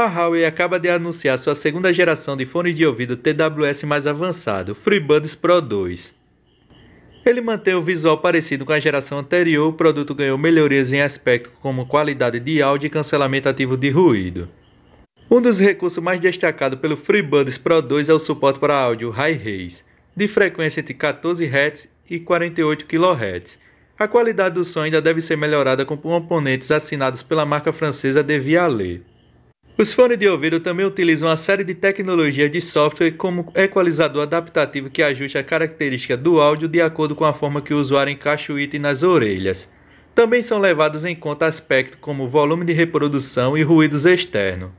A Huawei acaba de anunciar sua segunda geração de fone de ouvido TWS mais avançado, FreeBuds Pro 2. Ele mantém o visual parecido com a geração anterior, o produto ganhou melhorias em aspecto como qualidade de áudio e cancelamento ativo de ruído. Um dos recursos mais destacados pelo FreeBuds Pro 2 é o suporte para áudio Hi-Res, de frequência entre 14 Hz e 48 kHz. A qualidade do som ainda deve ser melhorada com componentes assinados pela marca francesa Devialet. Os fones de ouvido também utilizam uma série de tecnologias de software como equalizador adaptativo que ajusta a característica do áudio de acordo com a forma que o usuário encaixa o item nas orelhas. Também são levados em conta aspectos como volume de reprodução e ruídos externos.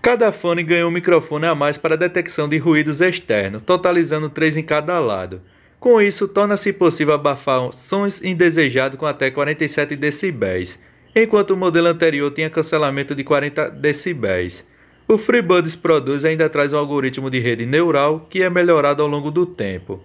Cada fone ganha um microfone a mais para a detecção de ruídos externos, totalizando três em cada lado. Com isso, torna-se possível abafar sons indesejados com até 47 decibéis enquanto o modelo anterior tinha cancelamento de 40 decibéis. O FreeBuds produz ainda traz um algoritmo de rede neural que é melhorado ao longo do tempo.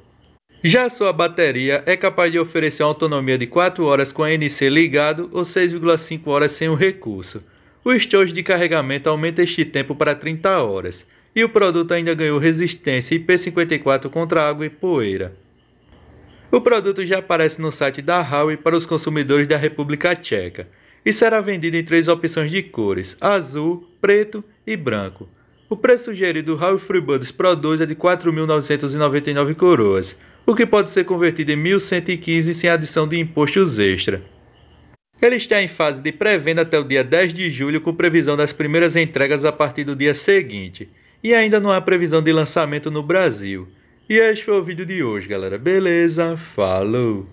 Já sua bateria é capaz de oferecer uma autonomia de 4 horas com a NC ligado ou 6,5 horas sem o recurso. O estojo de carregamento aumenta este tempo para 30 horas, e o produto ainda ganhou resistência IP54 contra água e poeira. O produto já aparece no site da Huawei para os consumidores da República Tcheca e será vendido em três opções de cores: azul, preto e branco. O preço sugerido do Humphrey Pro 2 é de 4.999 coroas, o que pode ser convertido em 1.115 sem adição de impostos extra. Ele está em fase de pré-venda até o dia 10 de julho, com previsão das primeiras entregas a partir do dia seguinte, e ainda não há previsão de lançamento no Brasil. E este foi o vídeo de hoje, galera. Beleza? Falou!